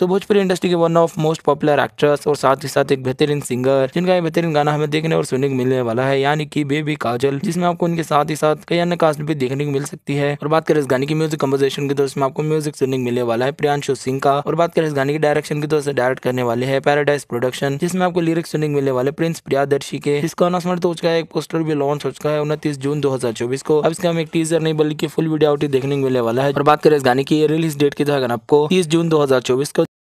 तो भोजपुरी इंडस्ट्री के one of most popular actress और साथ ही साथ एक बेहतरीन सिंगर जिनका एक बेहतरीन गाना हमें देखने और सुनने को मिलने वाला है यानी कि बेबी काजल जिसमें आपको उनके साथ ही साथ कई अन्य कास्ट भी देखने को मिल सकती है और बात करें इस गाने की म्यूजिक कम्पोजिशन की तो इसमें आपको म्यूजिक सुनने को मिलने वाला है प्रियांशु सिंह का और बात करें इस गाने की डायरेक्शन की तो से डायरेक्ट करने वाले है पैराडाइज प्रोडक्शन जिसमें आपको लिरिक सुनने को मिलने वाले प्रिंस प्रियादर्शी के इसका अनाउंसमेंट तो चुका है एक पोस्टर भी लॉन्च हो चुका है उनतीस जून दो को अब इसका हम एक टीजर नहीं बल्कि फुल वीडियो आउट देखने को मिलने वाला है और बात करें इस गाने की रिलीज डेट की तो अगर आपको तीस जून दो को